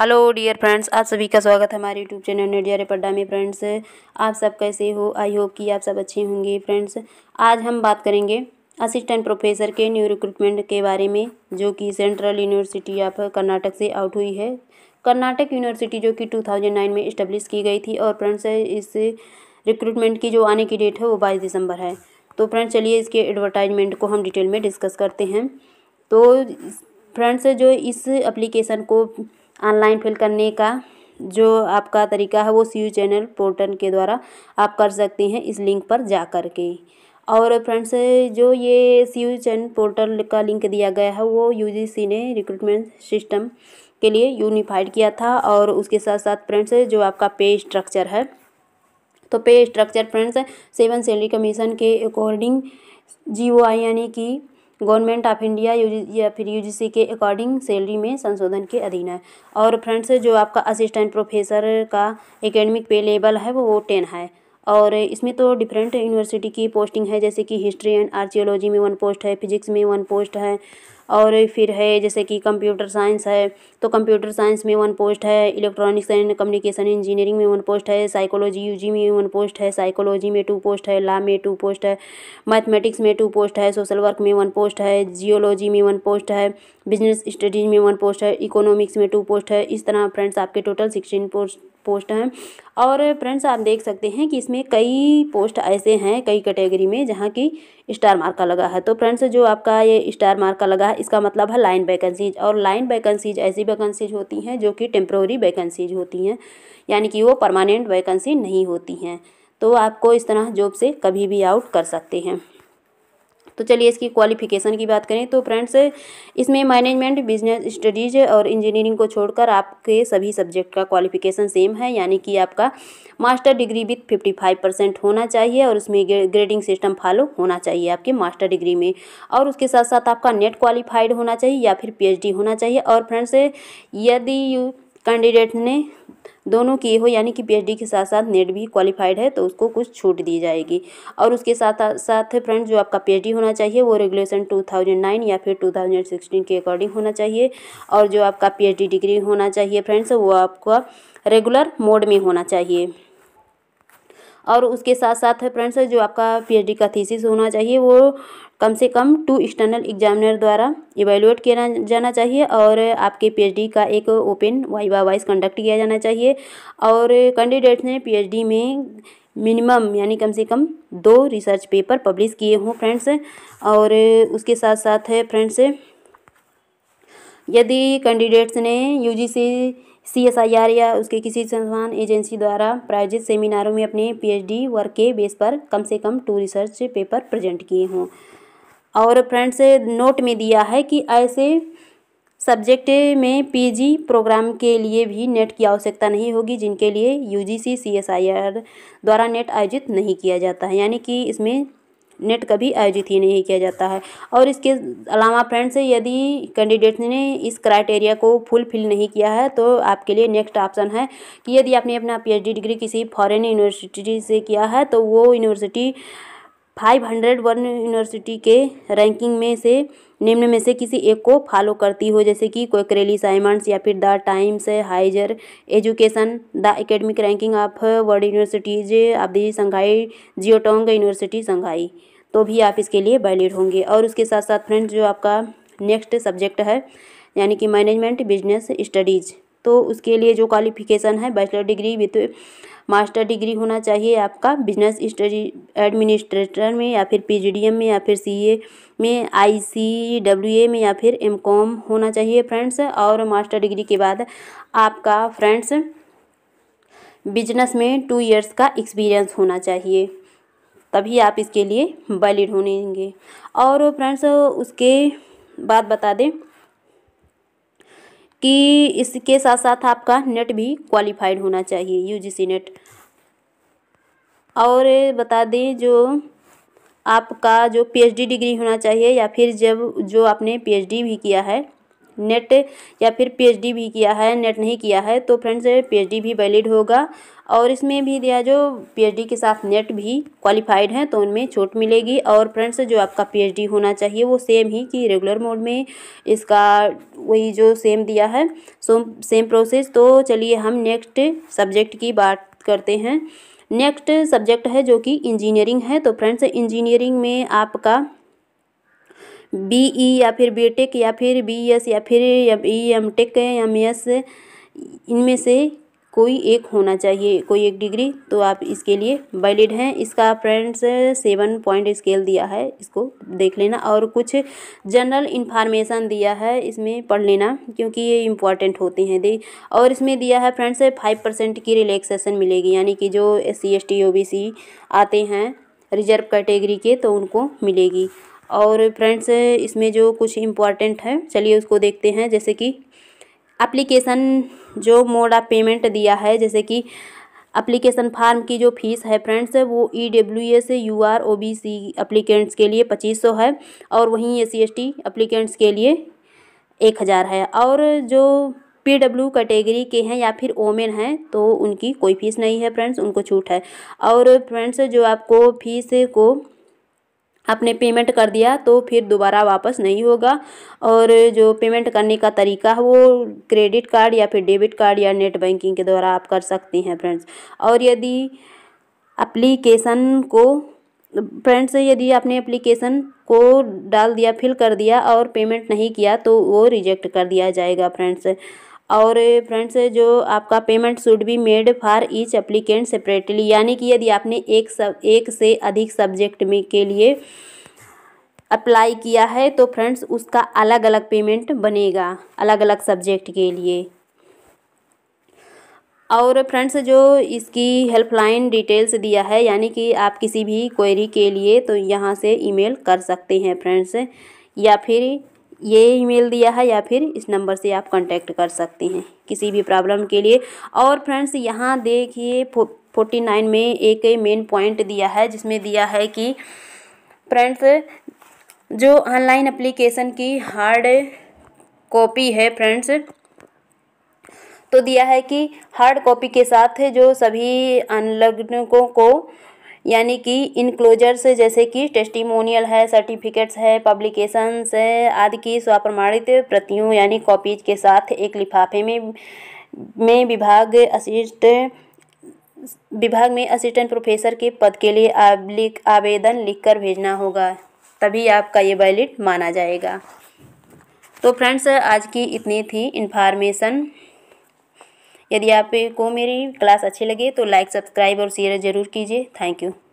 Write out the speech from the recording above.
hello dear friends आप सभी का स्वागत है हमारे यूट्यूब चैनल नेडिया पड्डा में फ्रेंड्स आप सब कैसे हो आई होप कि आप सब अच्छे होंगे फ्रेंड्स आज हम बात करेंगे असिस्टेंट प्रोफेसर के न्यू रिक्रूटमेंट के बारे में जो कि सेंट्रल यूनिवर्सिटी ऑफ कर्नाटक से आउट हुई है कर्नाटक यूनिवर्सिटी जो कि टू में इस्टेब्लिश की गई थी और फ्रेंड्स इस रिक्रूटमेंट की जो आने की डेट है वो बाईस दिसंबर है तो फ्रेंड्स चलिए इसके एडवर्टाइजमेंट को हम डिटेल में डिस्कस करते हैं तो फ्रेंड्स जो इस एप्लीकेशन को ऑनलाइन फिल करने का जो आपका तरीका है वो सी यू चैनल पोर्टल के द्वारा आप कर सकते हैं इस लिंक पर जा कर के और फ्रेंड्स जो ये सी यू चैनल पोर्टल का लिंक दिया गया है वो सी ने रिक्रूटमेंट सिस्टम के लिए यूनिफाइड किया था और उसके साथ साथ फ्रेंड्स जो आपका पे स्ट्रक्चर है तो pay structure friends seven salary commission के अकॉर्डिंग जी ओ आई यानी कि गवर्नमेंट ऑफ इंडिया या फिर यू के अकॉर्डिंग सैलरी में संशोधन के अधीन है और फ्रेंड्स जो आपका असिस्टेंट प्रोफेसर का एकेडमिक पे लेवल है वो टेन है और इसमें तो डिफरेंट यूनिवर्सिटी की पोस्टिंग है जैसे कि हिस्ट्री एंड आर्कियोलॉजी में वन पोस्ट है फिजिक्स में वन पोस्ट है और फिर है जैसे कि कंप्यूटर साइंस है तो कंप्यूटर साइंस में वन पोस्ट है इलेक्ट्रॉनिक्स एंड कम्युनिकेशन इंजीनियरिंग में वन पोस्ट है साइकोलॉजी यूजी में वन पोस्ट है साइकोलॉजी में टू पोस्ट है लॉ में टू पोस्ट है मैथमेटिक्स में टू पोस्ट है सोशल वर्क में वन पोस्ट है जियोलॉजी में वन पोस्ट है बिजनेस स्टडीज़ में वन पोस्ट है इकोनॉमिक्स में टू पोस्ट है इस तरह फ्रेंड्स आपके टोटल सिक्सटीन पोस्ट पोस्ट हैं और फ्रेंड्स आप देख सकते हैं कि इसमें कई पोस्ट ऐसे हैं कई कैटेगरी में जहाँ की स्टार मार्क का लगा है तो फ्रेंड्स जो आपका ये स्टार मार्क का लगा है इसका मतलब है लाइन वैकेंसीज और लाइन वैकेंसीज ऐसी वैकेंसीज होती हैं जो कि टेम्प्रोरी वैकेंसीज होती हैं यानी कि वो परमानेंट वैकेंसी नहीं होती हैं तो आपको इस तरह जॉब से कभी भी आउट कर सकते हैं तो चलिए इसकी क्वालिफ़िकेशन की बात करें तो फ्रेंड्स इसमें मैनेजमेंट बिजनेस स्टडीज़ और इंजीनियरिंग को छोड़कर आपके सभी सब्जेक्ट का क्वालिफ़िकेशन सेम है यानी कि आपका master degree with fifty five percent होना चाहिए और उसमें ग्रेडिंग सिस्टम फॉलो होना चाहिए आपके मास्टर डिग्री में और उसके साथ साथ आपका नेट क्वालिफाइड होना चाहिए या फिर पी होना चाहिए और फ्रेंड्स यदि यू कैंडिडेट ने दोनों की हो यानी कि पीएचडी के साथ साथ नेट भी क्वालिफाइड है तो उसको कुछ छूट दी जाएगी और उसके साथ साथ फ्रेंड जो आपका पीएचडी होना चाहिए वो रेगुलेशन 2009 या फिर 2016 के अकॉर्डिंग होना चाहिए और जो आपका पीएचडी डिग्री होना चाहिए फ्रेंड्स वो आपका रेगुलर मोड में होना चाहिए और उसके साथ साथ है फ्रेंड्स जो आपका पी का थीसिस होना चाहिए वो कम से कम टू एक्सटर्नल एग्जामिनर द्वारा इवेलुएट किया जाना चाहिए और आपके पीएचडी का एक ओपन वाइवा वाइज कंडक्ट किया जाना चाहिए और कैंडिडेट्स ने पीएचडी में मिनिमम यानी कम से कम दो रिसर्च पेपर पब्लिश किए हों फ्रेंड्स और उसके साथ साथ है फ्रेंड्स यदि कैंडिडेट्स ने UGC C S I R या उसके किसी संस्थान एजेंसी द्वारा प्रायोजित सेमिनारों में अपने पीएचडी वर्क के बेस पर कम से कम टू रिसर्च पेपर प्रेजेंट किए हों और फ्रेंड्स नोट में दिया है कि ऐसे सब्जेक्ट में पीजी प्रोग्राम के लिए भी नेट की आवश्यकता नहीं होगी जिनके लिए यूजीसी सीएसआईआर द्वारा नेट आयोजित नहीं किया जाता है यानी कि इसमें नेट कभी आयोजित ही नहीं किया जाता है और इसके अलावा फ्रेंड्स यदि कैंडिडेट ने इस क्राइटेरिया को फुलफिल नहीं किया है तो आपके लिए नेक्स्ट ऑप्शन है कि यदि आपने अपना पी डिग्री किसी फॉरेन यूनिवर्सिटी से किया है तो वो university five hundred one university के रैंकिंग में से निम्न में से किसी एक को फॉलो करती हो जैसे कि कोकरेली साइमंड्स या फिर the Times higher education the academic ranking of world universities of the Shanghai Jiao Tong university Shanghai तो भी आप इसके लिए वैलिड होंगे और उसके साथ साथ फ्रेंड्स जो आपका नेक्स्ट सब्जेक्ट है यानी कि मैनेजमेंट बिजनेस स्टडीज़ तो उसके लिए जो क्वालिफिकेशन है bachelor degree with master degree होना चाहिए आपका बिजनेस स्टडी एडमिनिस्ट्रेटर में या फिर पीजीडीएम में या फिर सीए में आईसीडब्ल्यूए में या फिर एमकॉम होना चाहिए फ्रेंड्स और मास्टर डिग्री के बाद आपका फ्रेंड्स बिजनेस में टू इयर्स का एक्सपीरियंस होना चाहिए तभी आप इसके लिए बलि ढूंढेंगे और फ्रेंड्स उसके बाद बता दें कि इसके साथ साथ आपका नेट भी क्वालिफाइड होना चाहिए यूजीसी नेट और बता दें जो आपका जो पीएचडी डिग्री होना चाहिए या फिर जब जो आपने पीएचडी भी किया है नेट या फिर पीएचडी भी किया है नेट नहीं किया है तो फ्रेंड्स पीएचडी भी वैलिड होगा और इसमें भी दिया जो पीएचडी के साथ नेट भी क्वालिफाइड हैं तो उनमें छूट मिलेगी और फ्रेंड्स जो आपका पीएचडी होना चाहिए वो सेम ही कि रेगुलर मोड में इसका वही जो सेम दिया है सो सेम प्रोसेस तो चलिए हम नेक्स्ट सब्जेक्ट की बात करते हैं नेक्स्ट सब्जेक्ट है जो कि इंजीनियरिंग है तो फ्रेंड्स इंजीनियरिंग में आपका बी ई e या फिर बी टेक या फिर बी एस e या फिर E M tech M S इनमें से कोई एक होना चाहिए कोई एक डिग्री तो आप इसके लिए वैलिड हैं इसका फ्रेंड्स सेवन पॉइंट स्केल दिया है इसको देख लेना और कुछ जनरल इन्फॉर्मेशन दिया है इसमें पढ़ लेना क्योंकि ये इंपॉर्टेंट होते हैं दे और इसमें दिया है फ्रेंड्स फाइव परसेंट की रिलैक्सेशन मिलेगी यानी कि जो S C S T O B C आते हैं रिजर्व कैटेगरी के तो उनको मिलेगी और फ्रेंड्स इसमें जो कुछ इम्पॉर्टेंट है चलिए उसको देखते हैं जैसे कि अप्लीकेशन जो मोड ऑफ पेमेंट दिया है जैसे कि अप्लीकेशन फार्म की जो फीस है फ्रेंड्स वो E W S U R O B C applicants के लिए पच्चीस सौ है और वहीं S C S T applicants के लिए एक हज़ार है और जो पी डब्ल्यू कैटेगरी के हैं या फिर ओमेन e हैं तो उनकी कोई फीस नहीं है फ्रेंड्स उनको छूट है और फ्रेंड्स जो आपको फीस को आपने पेमेंट कर दिया तो फिर दोबारा वापस नहीं होगा और जो पेमेंट करने का तरीका है वो क्रेडिट कार्ड या फिर डेबिट कार्ड या नेट बैंकिंग के द्वारा आप कर सकते हैं फ्रेंड्स और यदि एप्लीकेशन को फ्रेंड्स यदि आपने एप्लीकेशन को डाल दिया फिल कर दिया और पेमेंट नहीं किया तो वो रिजेक्ट कर दिया जाएगा फ्रेंड्स और फ्रेंड्स जो आपका payment should be made for each applicant separately यानी कि यदि आपने एक सब एक से अधिक सब्जेक्ट में के लिए अप्लाई किया है तो फ्रेंड्स उसका अलग अलग पेमेंट बनेगा अलग अलग सब्जेक्ट के लिए और फ्रेंड्स जो इसकी हेल्पलाइन डिटेल्स दिया है यानी कि आप किसी भी क्वेरी के लिए तो यहाँ से ईमेल कर सकते हैं फ्रेंड्स या फिर ये ईमेल दिया है या फिर इस नंबर से आप कांटेक्ट कर सकते हैं किसी भी प्रॉब्लम के लिए और फ्रेंड्स यहाँ देखिए फोर्टी नाइन में एक मेन पॉइंट दिया है जिसमें दिया है कि फ्रेंड्स जो ऑनलाइन अप्लीकेशन की हार्ड कॉपी है फ्रेंड्स तो दिया है कि हार्ड कॉपी के साथ जो सभी अनलग्नकों को यानी कि इनक्लोजर्स जैसे कि टेस्टिमोनियल है सर्टिफिकेट्स है पब्लिकेशंस है आदि की स्वाप्रमाणित प्रतियों यानी कॉपीज के साथ एक लिफाफे में में विभाग असिस्ट विभाग में असिस्टेंट प्रोफेसर के पद के लिए आवेदन लिखकर भेजना होगा तभी आपका ये वैलिड माना जाएगा तो फ्रेंड्स आज की इतनी थी इन्फॉर्मेशन यदि आपको मेरी क्लास अच्छी लगे तो लाइक सब्सक्राइब और शेयर ज़रूर कीजिए थैंक यू